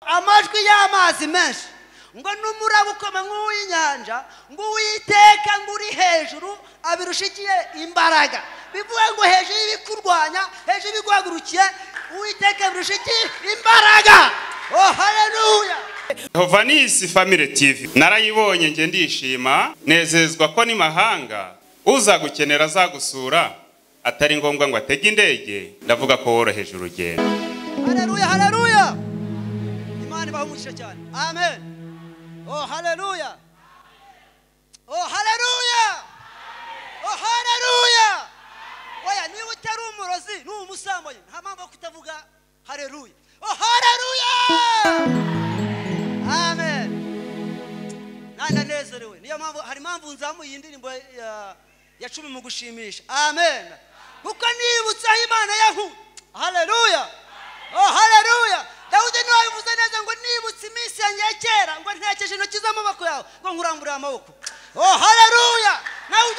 amajwi y'amazi menshi ngo n'umuraba ukoma nk'uw'inyanja ngo uwiteka ngo uri hejuru abirusha imbaraga bivuga ngo hejuru y'ibikurwanya hejuru y'ibiguhagurukiye uwiteka abirusha igihe imbaraga oh haleluya famire tivi narayibonye njye ndishima nezezwa ko ni mahanga uzagukenera azagusura atari ngombwa ngo atege indege ndavuga ko woroheje urugendo tunafahamusha jana. Amen. Oh, haleluya. Oh, haleluya. Oh, haleluya. Oya, niba utari umurozi ni umusambanyi nta mpamvu yo kutavuga haleluya. Oh, haleluya. Amen. Nananezerewe. Niyo mpamvu hari impamvu nzamuye indirimbo ya, ya cumi mu gushimisha. Amen. Kuko nibutse Imana yahu. Haleluya. bwawe bwo nkurambura amaboko oh haleluya nawe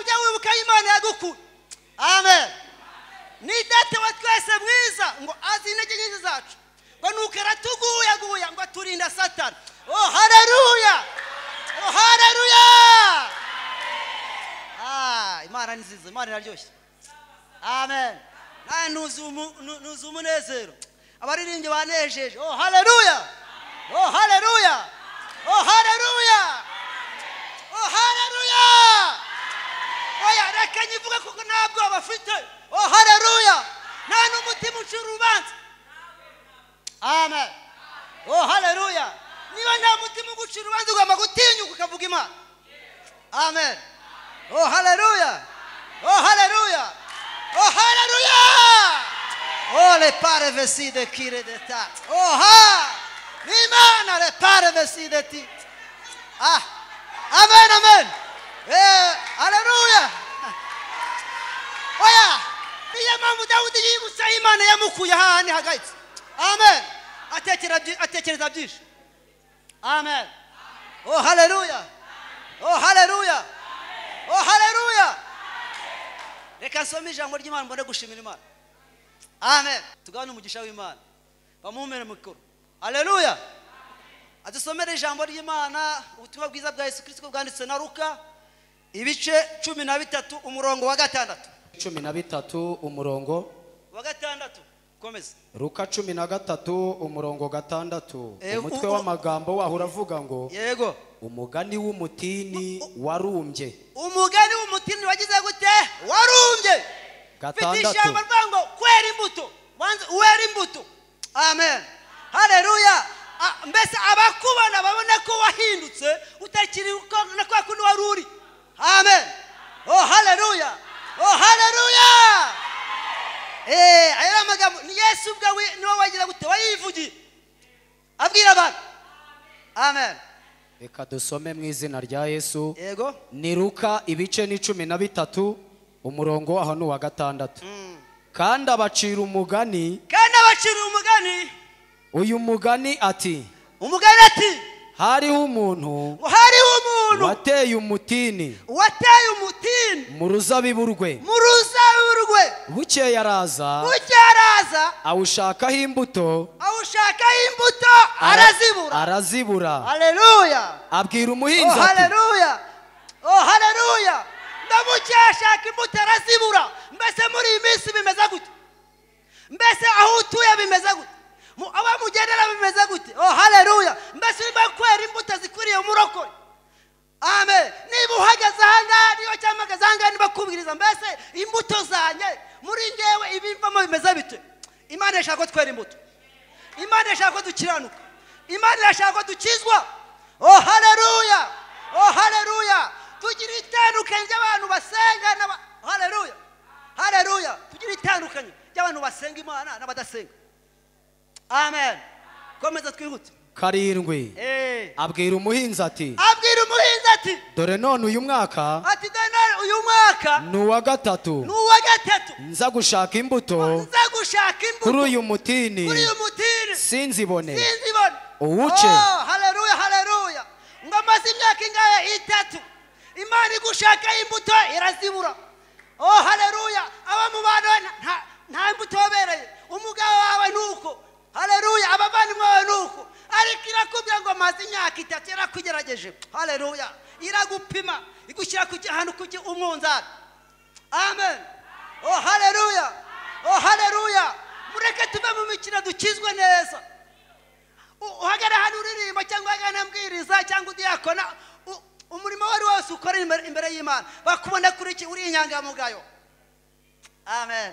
ujya wibuka imana yagukuye amen oh, oh, ni date wa twese mwiza ngo azi intege nyinshi zacu ngo nuko aratuguyaguya ngo aturinda satana oh haleluya oh haleluya ah imana ni nziza imana iraryoshye amen nawe nuzuye umunezero abaririmbyi banejeje oh haleluya oh haleluya Oh, haleluya! Oh, haleluya! Oya, reka nyivuge kuko nta bafite. Oh, haleluya! Nta n'umutima ucira Amen. Oh, haleluya! Niba nta mutima ugucira urubanza ugomba gutinyuka ukavuga Imana. Amen. Oh, haleluya! Oh, haleluya! Oh, haleluya! Oh, le pare veside kire de ta. Oh, ha! l'imana le pare vestiti. Ah, amen, amen. Eh, haleluya. Oya, niyo mpamvu Dawudi yibutsa Imana yamukuye ahantu hagahitse. Amen. Atekereza byinshi. Amen. Oh, haleluya. Oh, haleluya. Oh, haleluya. Reka nsome ijambo ry'Imana mbone gushimira Imana. Amen. Tugabane umugisha w'Imana. Bamumere mukuru. aleluya adusomere ijambo ry'imana ubutumwa bwiza bwa yesu kirisiko bwanditse na ruka ibice cumi na bitatu umurongo wa gatandatu cumi na bitatu umurongo wa gatandatu komeza ruka cumi na gatatu umurongo gatandatu eh, umutwe w'amagambo waho uravuga ngo yego umugani w'umutini warumbye umugani w'umutini wagize gute warumbye gatandatu mfite ijambo rwego kwera imbuto wera imbuto amen hareruya ah, mbese abakubona babona ko wahindutse utakiri na kwa kundi wari uri amen oh hareruya oh hareruya eee eh, aya amagambo ni yesu ubwawe niwe wagira gute wayivugiye abwira abantu amen reka dusome mu izina rya yesu yego niruka ibice ni cumi na bitatu umurongo aho ni uwa gatandatu mm. kandi abacira umugani kandi abacira umugani uyu mugani ati umugani ati hariho umuntu hariho umuntu wateye umutini wateye umutini mu ruzabibu rwe mu ruzabibu rwe bukeye araza bukeye araza awushakaho imbuto awushakaho imbuto arazibura arazibura hareruya abwira umuhinzi oh, ati hareruya oh, hareruya ndabukeye ashaka imbuto arazibura mbese muri iyi minsi bimeze gute mbese aho utuye bimeze gute abo mugendera bimeze gute oh hareruya mbese niba kwera imbuto zikuriye umurokore amen niba uhagaze aha ngaha niyo cyangwa niba kubwiriza mbese imbuto zanjye muri ngewe ibivamo bimeze bite imana ishaka ko twera imbuto imana ishaka ko dukiranuka imana irashaka ko dukizwa oh hareruya oh hareruya tugira itandukanye ry'abantu basenga hareruya hareruya tugira itandukanye ry'abantu basenga imana n'abadasenga amen komeza twihute karindwi abwira umuhinzi ati abwira umuhinzi ati dore none uyu mwaka ati dore uyu mwaka ni uwa gatatu ni uwa gatatu nza gushaka imbuto nza gushaka imbuto kuri uyu mutini kuri uyu mutini sinzibone sinzibone uwuce oh, haleluya haleluya ngo amaze imyaka ingahe itatu imana igushaka imbuto irazibura oh haleluya aba mu bantu nta imbuto wabereye umugabo wawe ni uko Haleluya abavandimwe bawe ni uko ariko irakubwira ngo amaze imyaka itatu yarakugerageje hareruya iragupima igushyira ahantu ku umwunzani amen oh hareruya oh hareruya mureke tuve mu mikino dukizwe neza uhagana hano uririmba cyangwa uhagana mbwiriza cyangwa udiyakona umurimo wari wose ukora imbere y'imana bakubona kuri iki uri inyangamugayo amen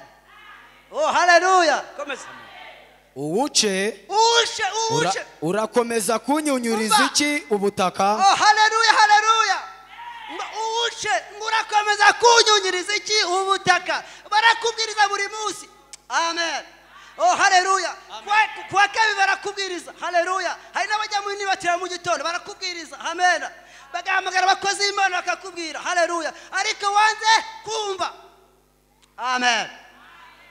oh hareruya komeza uwuce urakomeza kunyunyuriza iki ubutaka oh, haleluya haleluya uwuce urakomeza kunyunyuriza iki ubutaka barakubwiriza buri munsi amen oh haleluya kuwa kabi barakubwiriza haleluya hari n'abajya mu nibatira mu gitondo barakubwiriza amen bagahamagara abakozi b'imana bakakubwira haleluya ariko wanze kumva amen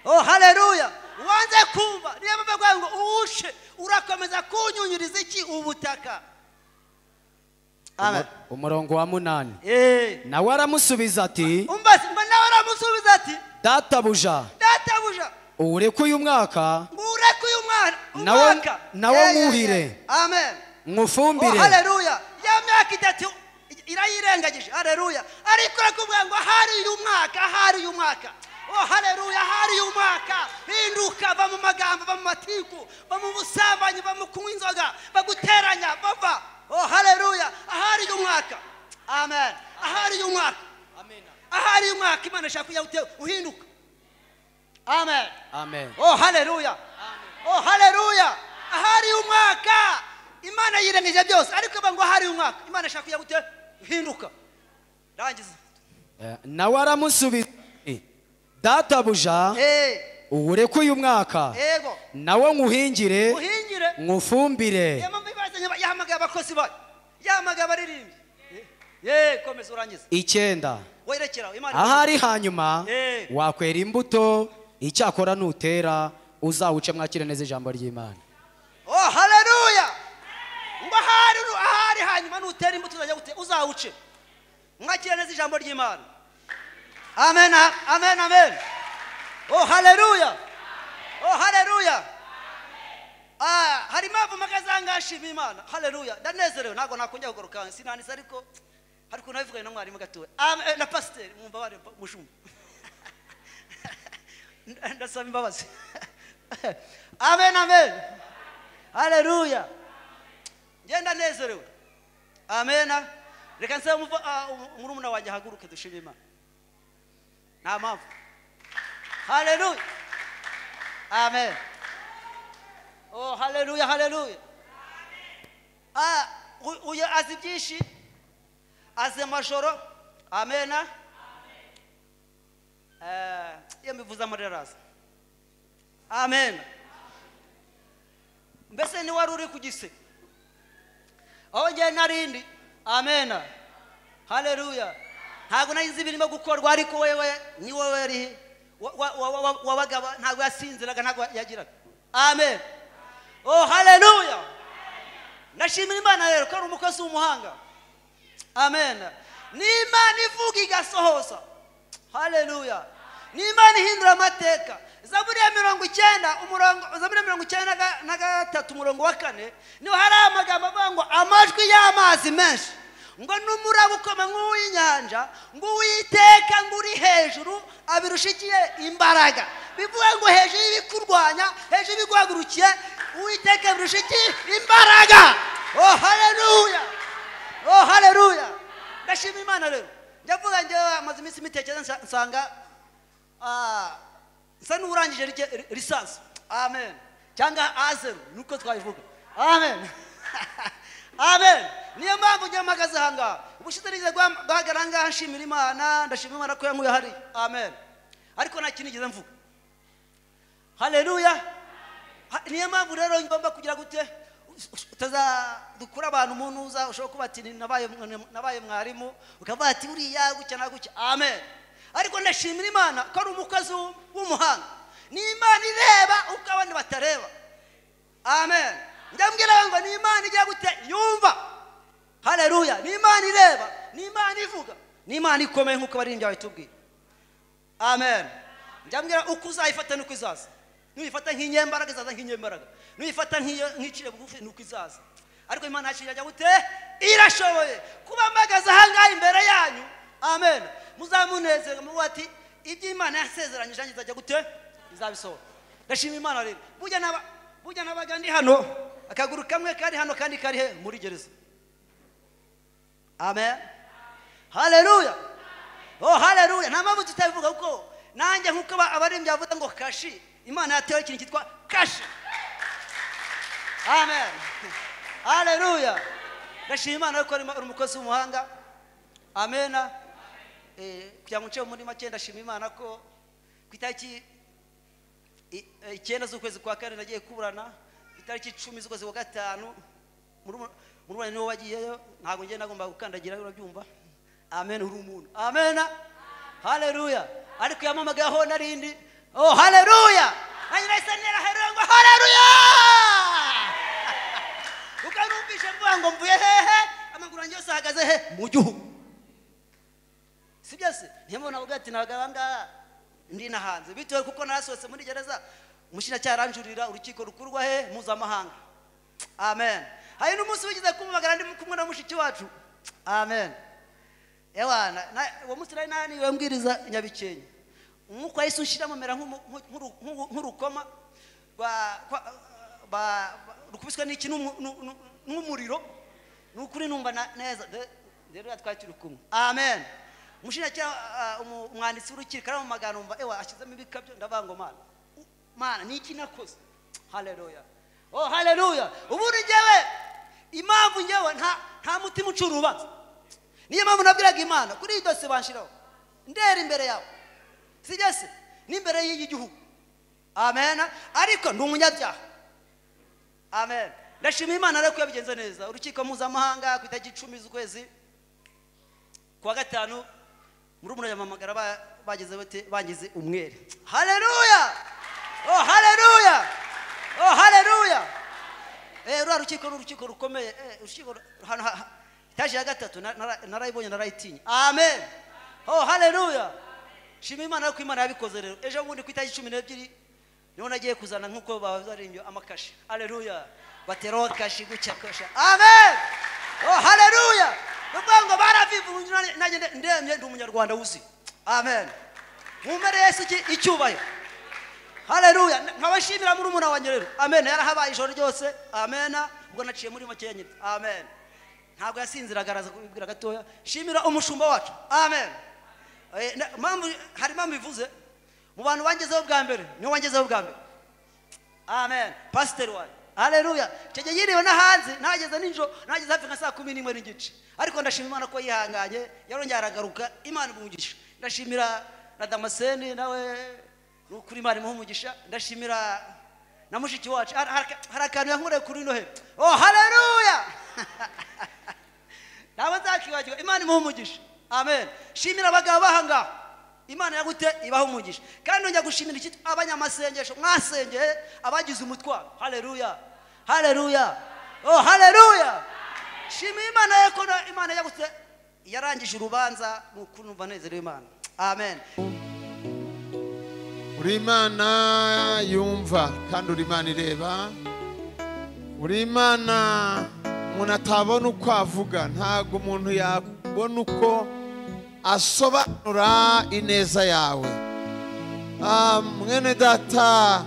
oh haleluya wanze kumva niba bavuga ngo uwushe urakomeza kunyunyuriza iki ubutaka umurongo wa munani eh. nawe aramusubiza ati nawe aramusubiza ati databuja databuja ureke uyu mwaka ureke uyu mwaka nawe mwuhire mwufumbire hareruya ya myaka itatu irayirengagije hareruya ariko urakubwira ngo hariya umwaka hariya umwaka oh haleluya hari umaka hinduka va mu magambo va mu matiku va mu busambanyi va mu kunywa inzoga baguteranya bava oh haleluya ahariye umwaka amen ahariye umwaka ahariye umwaka imana ishaka kujya uhinduka amen amen oh haleluya oh haleluya ahariye umwaka imana yirengije byose ariko iba ngo ahariye umwaka imana ishaka kujya gute uhinduka rangiza eh, nawe aramusubiza databuja eh. ureke uyu mwaka nawe nkuhingire nkufumbire yahamagaye abakozi bayo yahamagaye abaririmbyi icyenda ahari hanyuma eh. wakwera imbuto icyakora nutera uzawuce mwakire neza ijambo ry'imana oh haleluya ngo ahari hanyuma nutera imbuto uzawuce mwakire neza ijambo ry'imana Amen, amen, amen. Oh, haleluya. Oh, haleluya. Ah, harimavu magazanga ashima imana haleluya ndanezerewe ntabwo nakunja kugaruka sinanisa ariko hari ukuntu nabivuganye na mwarimu Amen, na pasiteri mwumva bari mushumba ndasaba imbabazi amen amen haleluya ngenda nezerewe amena reka nsaba murumuna wanjye ahaguruke dushime imana Amen. Haleluya. Amen. Oh, haleluya, haleluya. Ah, uyo azibyishi azemashoro. Amena. Amen. Ah? Amen. Eh, iyo mbivuza amarerasi. Amen. Mbese ni waruri uri ku Aho ngiye narindi. Amen. Ah? Hallelujah. ntabwo nayo izi birimo gukorwa ariko wewe ni wowe yarihe wabaga ntabwo yasinziraga ntabwo yagiraga amen oh haleluya nashimira imana rero ko ari umukozi w'umuhanga amen n'imana ivuga igasohoza haleluya n'imana ihindura amateka zaburi ya mirongo icyenda umurongo zaburi ya mirongo icyenda na gatatu umurongo wa kane niho hari amagambo avuga ngo amajwi y'amazi menshi ngo numurabukoma nk'uw'inyanja ngo uwiteka ngo uri hejuru abirushikiye imbaraga bivuga ngo hejuru y'ibikurwanya hejuru y'ibiguhagurukiye uwiteka birushikiye imbaraga o oh, haleluya o oh, haleluya ndashima imana rero ndavuga ngo amaze iminsi imitekere nsanga ah, nsa n'urangije risansi amen cyangwa azeru nuko twabivuga amen amen niyo mpamvu nyamagaza ahangaha ubushitarize guhagarara ahangaha nshimira imana ndashimira imana ko yankuye hari amen ariko nta kintu nigeze mvuga hareruya niyo mpamvu rero ngomba kugira gute utazadukura abantu umuntu uza ushobora kuba ati nabaye mwarimu ukavuga ati buriya gutya na gutya amen ariko ndashimira imana ko ari umukozi w'umuhanga ni imana ireba uko abandi batareba amen njyambwira ngo ni imana ijya gute yumva hareruya ni imana ireba ni imana ivuga ni imana ikomeye nk'uko abaririmbyi bayitubwira amen njyambwira uko uzayifata nuko izaza nuyifata nk'inyembaraga izaza nk'inyembaraga nuyifata nk'icire bugufi nuko izaza ariko imana yashirira gute irashoboye kuba mpagaze ahangaha imbere yanyu amen muzamunezerwa muvuga ati ibyo imana yasezeranyije nanjye gute izabisohora ndashima imana rero burya nabaga ndi hano akaguru kamwe kari hano kandi kari he muri gereza amen hareruya oh hareruya nta mpamvu tutabivuga kuko nanjye nk'uko abaririmbyi bavuga ngo kashi imana yatewe ikintu cyitwa kashi amen hareruya ndashima imana yuko ari umukozi w'umuhanga amena eh, kugira ngo nce muri make ndashima imana ko ku itariki eh, icyenda z'ukwezi kwa kane nagiye kuburana itariki icumi z'ukwezi kwa gatanu murumuna niwe wagiyeyo ntabwo ngiye nagomba gukandagira urabyumva amen uri umuntu amena haleluya ariko yamamagayeho narindi oh haleluya nanjye nahise nera ngo haleluya ukanumvisha mvuga ngo mvuye hehe amaguru yanjye yose ahagaze he mu gihugu si byose ntiyamubona avuga ati ntabwo abangaba ndi nahanze bitewe kuko narasohotse muri gereza umushinjacyaha aranjurira urukiko rukurwa he mpuzamahanga amen hari n'umunsi wigeze kumubagara ndi kumwe na mushiki wacu amen ewana uwo munsi nari nani niwe mbwiriza nyabikenke umwuka wahise ushyiramo mera nk'urukoma rukubiswe n'iki n'umuriro ni ukuri numva neza rero twakiri kumwe amen umushinjacyaha uh, umwanditsi w'urukiko aramuhamagara numva ewa ashyizemo ibikabyo ndavangomana mana ni iki nakoze hareruya oh hareruya ubundi ngewe impamvu ngewe nta mutima ucura urubanza niyo mpamvu nabwiraga imana kuri iyi dosiye bashyiraho ndera imbere yawe si se n'imbere y'igihugu amena ariko ni umunyabyaha amen ndashima imana ariko yabigenze neza urukiko mpuzamahanga ku itariki icumi z'ukwezi kuwa gatanu muri umuriro bagize umwere hareruya oh haleluya oh haleluya eh, ruriya rukiko ni eh, urukiko rukomeye urukiko hano itaje ya gatatu narayibonye narayitinya amen oh haleluya shima imana yuko imana yabikoze rero ejo bundi ku itariki cumi n'ebyiri niho nagiye kuzana nk'uko babazarimbye amakashi haleluya bateraho kashi gutya kasha amen oh haleluya ni ngo baravivu nanjye ndemye ndi umunyarwanda wuzi amen mumereye isi icyubahiro hareruya nkabashimira murumuna umuna wanjye rero amen yarahabaye ijoro ryose amena ubwo naciye muri makeya nyine amen ntabwo yasinziraga araza kubibwira gatoya shimira umushumba wacu amen eh, hari impamvu bivuze mu bantu bangezeho bwa mbere niyo wangezeho bwa mbere amen pasiteri wawe hareruya icyo gihe yiriwe no hanze ntageze nijoro ntageze hafi nka saa kumi n'imwe n'igice ariko ndashima imana ko yihanganye yarongera aragaruka imana imwungishije ndashimira na damascene nawe ni ukuri imana umugisha ndashimira na mushiki wacu hari akantu yankoreye kuri noheli oh hareruya ntabwo nzakibagirwa imana imuha umugisha amen shimira abagabo bahangaha imana yagute ibaho umugisha kandi njya gushimira iki abanyamasengesho mwasengeye abagize umutwaro hareruya hareruya oh hareruya shimira imana ye ko imana yagute yarangije urubanza ni ukuntu mva nezerewe imana amen uri imana yumva kandi uri ireba uri imana umuntu atabona uko avuga ntabwo umuntu yabona uko asobanura ineza yawe ah, mwene data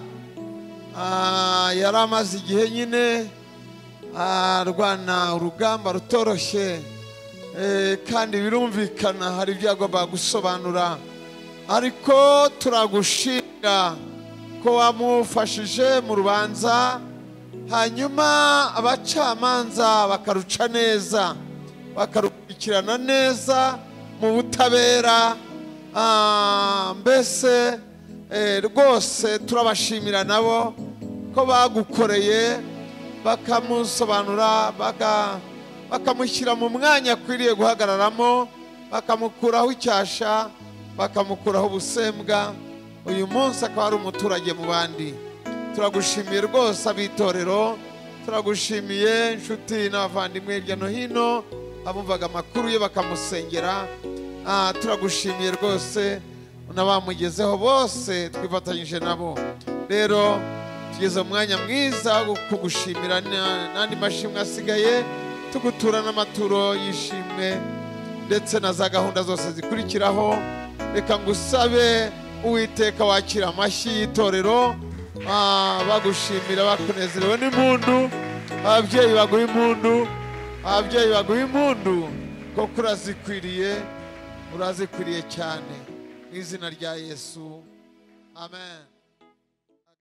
ah, yari amaze igihe nyine ah, arwana urugamba rutoroshye eh, kandi birumvikana hari ibyo yagombaga gusobanura ariko turagushinga ko wamufashije mu rubanza hanyuma abacamanza bakaruca neza bakarukurikirana neza mu butabera ah, mbese eh, rwose turabashimira nabo ko bagukoreye bakamusobanura bakamushyira mu mwanya akwiriye guhagararamo bakamukuraho icyasha bakamukuraho ubusembwa uyu munsi akaba ari umuturage mu bandi turagushimiye rwose ab'itorero turagushimiye inshuti n'abavandimwe hirya no hino abumvaga amakuru ye bakamusengera ah, turagushimiye rwose n'abamugezeho bose twifatanyije nabo rero tugeze umwanya mwiza wo kugushimira n'andi mashimwe asigaye tugutura n'amaturo y'ishimwe ndetse na za gahunda zose zikurikiraho reka ngo uwiteka wakira amashyi y'itorero ah, bagushimira bakunezerewe n'impundu ababyeyi baguha impundu ababyeyi baguha impundu kuko urazikwiriye urazikwiriye cyane mu izina rya yesu amen